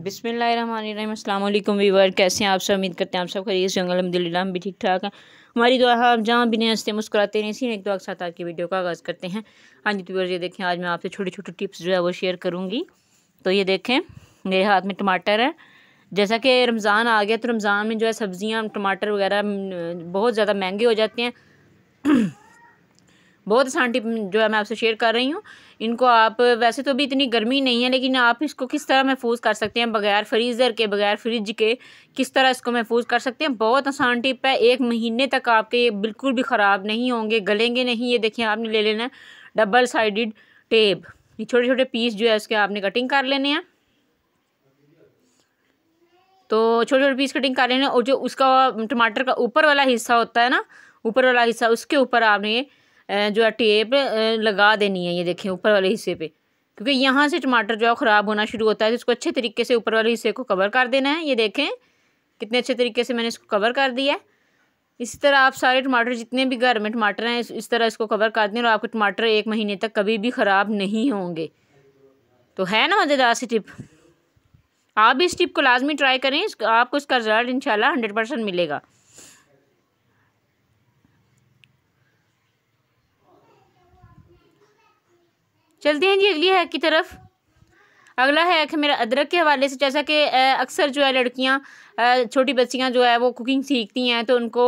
बिसमीम अल्लाम वीवर कैसे हैं आप सब उम्मीद करते हैं आप सब खरीद से होंगे अलहमदिल्ला हम भी ठीक ठाक हैं हमारी दुआ आप जहाँ भी नहीं हंसते मुस्कुराते नहीं इसी एक दुआ के साथ आपकी वीडियो का आगाज़ करते हैं हाँ जी वीवर ये देखें आज मैं आपसे छोटे छोटे टिप्स जो है वो शेयर करूँगी तो ये देखें मेरे हाथ में टमाटर है जैसा कि रमज़ान आ गया तो रमज़ान में जो है सब्ज़ियाँ टमाटर वगैरह बहुत ज़्यादा महंगे हो जाते हैं बहुत आसान टिप जो है मैं आपसे शेयर कर रही हूँ इनको आप वैसे तो भी इतनी गर्मी नहीं है लेकिन आप इसको किस तरह महफूज कर सकते हैं बगैर फ्रीज़र के बगैर फ्रिज के किस तरह इसको महफूज कर सकते हैं बहुत आसान टिप है एक महीने तक आपके ये बिल्कुल भी ख़राब नहीं होंगे गलेंगे नहीं ये देखिए आपने ले लेना है डबल साइडेड टेप ये छोटे छोटे पीस जो है उसके आपने कटिंग कर लेने हैं तो छोटे छोटे पीस कटिंग कर लेने और जो उसका टमाटर का ऊपर वाला हिस्सा होता है ना ऊपर वाला हिस्सा उसके ऊपर आपने जो है टेप लगा देनी है ये देखें ऊपर वाले हिस्से पे क्योंकि यहाँ से टमाटर जो है ख़राब होना शुरू होता है तो इसको अच्छे तरीके से ऊपर वाले हिस्से को कवर कर देना है ये देखें कितने अच्छे तरीके से मैंने इसको कवर कर दिया है इसी तरह आप सारे टमाटर जितने भी घर में टमाटर हैं इस तरह इसको कवर कर दें और आपके टमाटर एक महीने तक कभी भी ख़राब नहीं होंगे तो है ना मज़ेदार सी टिप आप भी इस टिप को लाजमी ट्राई करें आपको इसका रिजल्ट इंशाल्लाह हंड्रेड परसेंट मिलेगा चलते हैं जी अगली हैक की तरफ अगला हैक मेरा अदरक के हवाले से जैसा कि अक्सर जो है लड़कियां छोटी बच्चियां जो है वो कुकिंग सीखती हैं तो उनको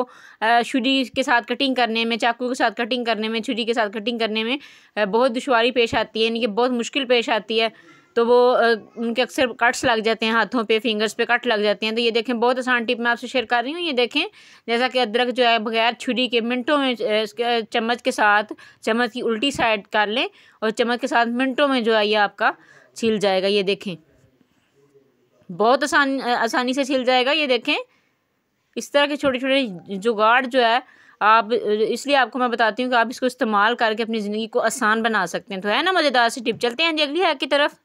छुरी के साथ कटिंग करने में चाकू के साथ कटिंग करने में छुरी के साथ कटिंग करने में बहुत दुशारी पेश आती है यानी कि बहुत मुश्किल पेश आती है तो वो उनके अक्सर कट्स लग जाते हैं हाथों पे फिंगर्स पे कट लग जाते हैं तो ये देखें बहुत आसान टिप मैं आपसे शेयर कर रही हूँ ये देखें जैसा कि अदरक जो है बगैर छुरी के मिनटों में चम्मच के साथ चम्मच की उल्टी साइड कर लें और चम्मच के साथ मिनटों में जो है ये आपका छिल जाएगा ये देखें बहुत आसान आसानी से छिल जाएगा ये देखें इस तरह के छोटे छोटे जुगाड़ जो है आप इसलिए आपको मैं बताती हूँ कि आप इसको इस्तेमाल करके अपनी ज़िंदगी को आसान बना सकते हैं तो है ना मज़ेदार सी टिप चलते हैं जी अगली हैक की तरफ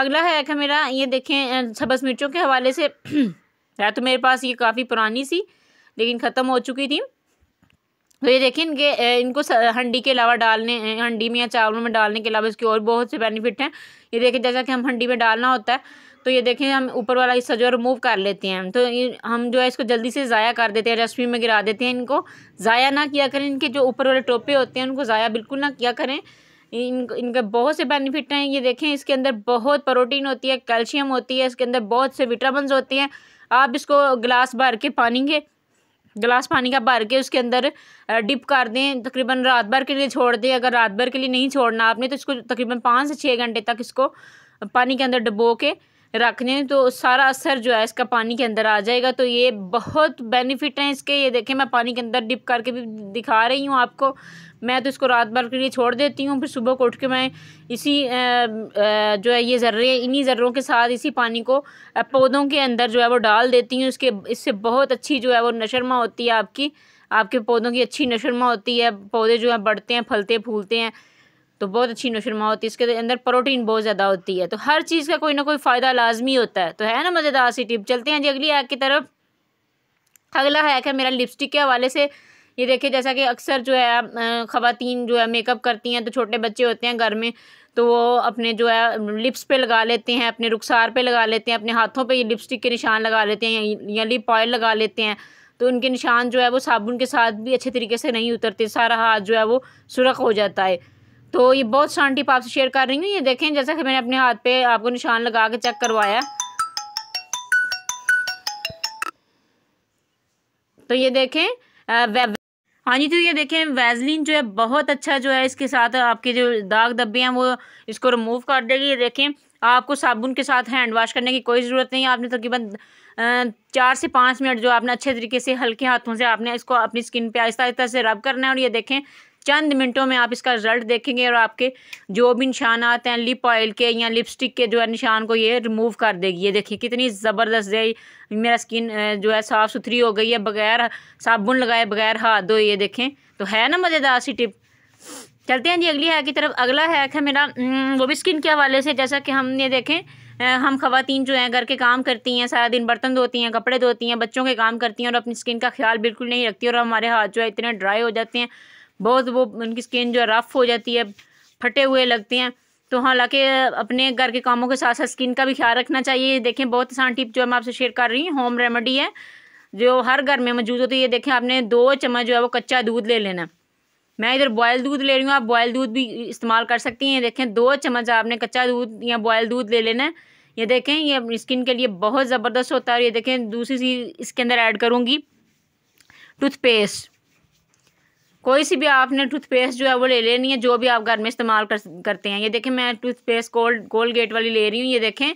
अगला है एक है मेरा ये देखें छब्बस मिर्चों के हवाले से है तो मेरे पास ये काफ़ी पुरानी सी लेकिन ख़त्म हो चुकी थी तो ये देखें इनके इनको हंडी के अलावा डालने हंडी में या चावलों में डालने के अलावा इसके और बहुत से बेनिफिट हैं ये देखें जैसा कि हम हंडी में डालना होता है तो ये देखें हम ऊपर वाला हिस्सा जो है रिमूव कर लेते हैं तो हम जो है इसको जल्दी से ज़ाया कर देते हैं डस्टबिन में गिरा देते हैं इनको ज़ाया ना किया करें इनके जो ऊपर वाले टोपे होते हैं उनको ज़ाया बिल्कुल ना किया करें इन इनके बहुत से बेनिफिट हैं ये देखें इसके अंदर बहुत प्रोटीन होती है कैल्शियम होती है इसके अंदर बहुत से विटामिन होती हैं आप इसको गिलास भर के पानी के गिलास पानी का भर के उसके अंदर डिप कर दें तकरीबन रात भर के लिए छोड़ दें अगर रात भर के लिए नहीं छोड़ना आपने तो इसको तकरीबन पाँच से छः घंटे तक इसको पानी के अंदर डुबो के रख दें तो सारा असर जो है इसका पानी के अंदर आ जाएगा तो ये बहुत बेनिफिट हैं इसके ये देखें मैं पानी के अंदर डिप करके भी दिखा रही हूँ आपको मैं तो इसको रात भर के लिए छोड़ देती हूँ फिर सुबह को उठ के मैं इसी जो है ये ज़र्रे इन्हीं ज़र्रों के साथ इसी पानी को पौधों के अंदर जो है वो डाल देती हूँ इसके इससे बहुत अच्छी जो है वो नशरमा होती है आपकी आपके पौधों की अच्छी नशरमा होती है पौधे जो है बढ़ते हैं फलते फूलते हैं तो बहुत अच्छी नशरमा होती है इसके अंदर प्रोटीन बहुत ज़्यादा होती है तो हर चीज़ का कोई ना कोई फ़ायदा लाजमी होता है तो है ना मज़ेदार सी टिप चलते हैं जी अगली हैक की तरफ अगला हैक है मेरा लिपस्टिक के हवाले से ये देखिए जैसा कि अक्सर जो है ख़वातीन जो है मेकअप करती हैं तो छोटे बच्चे होते हैं घर में तो वो अपने जो है लिप्स पे लगा लेते हैं अपने रुखसार पे लगा लेते हैं अपने हाथों पे ये लिपस्टिक के निशान लगा लेते हैं या लिप ऑयल लगा लेते हैं तो उनके निशान जो है वो साबुन के साथ भी अच्छे तरीके से नहीं उतरते सारा हाथ जो है वो सुरख हो जाता है तो ये बहुत शान टिप आपसे शेयर कर रही हूँ ये देखें जैसा कि मैंने अपने हाथ पे आपको निशान लगा के चेक करवाया तो ये देखें हाँ जी तो ये देखें वैजलिन जो है बहुत अच्छा जो है इसके साथ आपके जो दाग धब्बे हैं वो इसको रिमूव कर देगी ये देखें आपको साबुन के साथ हैंड वाश करने की कोई ज़रूरत नहीं आपने तकरीबन तो चार से पाँच मिनट जो आपने अच्छे तरीके से हल्के हाथों से आपने इसको अपनी स्किन पे आहिस्ता आहिस्ता से रब करना है और ये देखें चंद मिनटों में आप इसका रिजल्ट देखेंगे और आपके जो भी निशान आते हैं लिप ऑयल के या लिपस्टिक के जो है निशान को ये रिमूव कर देगी ये देखिए कितनी ज़बरदस्त है मेरा स्किन जो है साफ़ सुथरी हो गई है बगैर साबुन लगाए बगैर हाथ धोए ये देखें तो है ना मज़ेदार सी टिप चलते हैं जी अगली हैक की तरफ अगला हैक है मेरा वो भी स्किन के हवाले से जैसा कि हम ये देखें हम खातन जो हैं घर के काम करती हैं सारा दिन बर्तन धोती हैं कपड़े धोती हैं बच्चों के काम करती हैं और अपनी स्किन का ख्याल बिल्कुल नहीं रखती और हमारे हाथ जो है इतने ड्राई हो जाते हैं बहुत वो उनकी स्किन जो है रफ़ हो जाती है फटे हुए लगते हैं तो हालांकि अपने घर के कामों के साथ साथ स्किन का भी ख्याल रखना चाहिए देखें बहुत आसान टिप जो मैं आपसे शेयर कर रही हूँ होम रेमेडी है जो हर घर में मौजूद होती है ये देखें आपने दो चम्मच जो है वो कच्चा दूध ले लेना मैं इधर बॉयल दूध ले रही हूँ आप बॉयल दूध भी इस्तेमाल कर सकती हैं देखें दो चम्मच आपने कच्चा दूध या बॉयल दूध ले लेना ये देखें ये स्किन के लिए बहुत ज़बरदस्त होता है और ये देखें दूसरी चीज़ इसके अंदर ऐड करूँगी टूथपेस्ट कोई सी भी आपने टूथपेस्ट जो है वो ले लेनी है जो भी आप घर में इस्तेमाल कर करते हैं ये देखें मैं टूथपेस्ट कोल्ड कोलगेट वाली ले रही हूँ ये देखें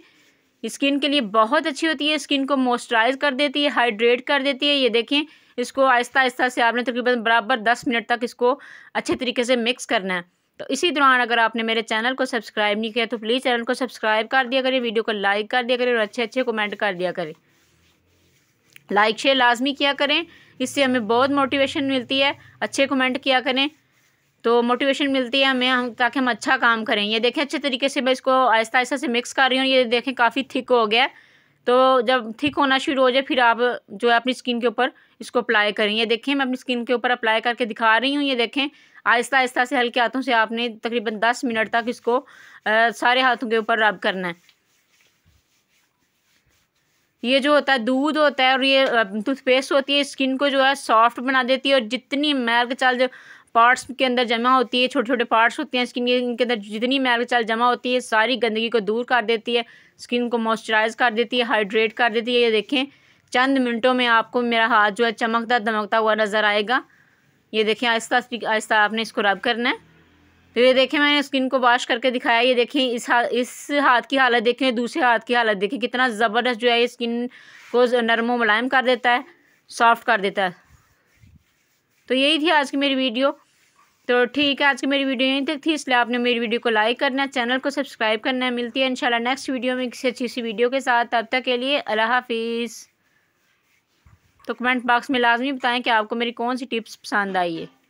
स्किन के लिए बहुत अच्छी होती है स्किन को मॉइस्चराइज कर देती है हाइड्रेट कर देती है ये देखें इसको आहिस्ता आहिस्ता से आपने तकरीबन बराबर दस मिनट तक इसको अच्छे तरीके से मिक्स करना है तो इसी दौरान अगर आपने मेरे चैनल को सब्सक्राइब नहीं किया तो प्लीज़ चैनल को सब्सक्राइब कर दिया करें वीडियो को लाइक कर दिया करें और अच्छे अच्छे कमेंट कर दिया करें लाइक शेयर लाजमी किया करें इससे हमें बहुत मोटिवेशन मिलती है अच्छे कमेंट किया करें तो मोटिवेशन मिलती है हमें हम ताकि हम अच्छा काम करें ये देखें अच्छे तरीके से मैं इसको आहिस्ता आहिस्ता से मिक्स कर रही हूँ ये देखें काफ़ी थिक हो गया तो जब थिक होना शुरू हो जाए फिर आप जो है अपनी स्किन के ऊपर इसको अप्लाई करें ये देखें मैं अपनी स्किन के ऊपर अप्लाई करके दिखा रही हूँ ये देखें आहिस्ता आहिस्ता से हल्के हाथों से आपने तकरीबन दस मिनट तक इसको आ, सारे हाथों के ऊपर रब करना है ये जो होता है दूध होता है और ये टूथपेस्ट होती है स्किन को जो है सॉफ्ट बना देती है और जितनी मैल के चाल जो पार्ट्स के अंदर जमा होती है छोटे छोटे पार्ट्स होते हैं स्किन के इनके अंदर जितनी मैल चाल जमा होती है सारी गंदगी को दूर कर देती है स्किन को मॉइस्चराइज कर देती है हाइड्रेट कर देती है ये देखें चंद मिनटों में आपको मेरा हाथ जो है चमकता धमकता हुआ नज़र आएगा ये देखें आहिस्ता आहिस्ता आपने इसको रब करना है तो ये देखें मैंने स्किन को वॉश करके दिखाया ये देखें इस हाथ इस हाथ की हालत देखें दूसरे हाथ की हालत देखें कितना ज़बरदस्त जो है ये स्किन को नरमो मुलायम कर देता है सॉफ्ट कर देता है तो यही थी आज की मेरी वीडियो तो ठीक है आज की मेरी वीडियो यहीं तक थी इसलिए आपने मेरी वीडियो को लाइक करना है चैनल को सब्सक्राइब करना है मिलती है इंशाल्लाह नेक्स्ट वीडियो में किसी अच्छी सी वीडियो के साथ तब तक के लिए अल्लाह हाफिज़ तो कमेंट बॉक्स में लाजमी बताएं कि आपको मेरी कौन सी टिप्स पसंद आई है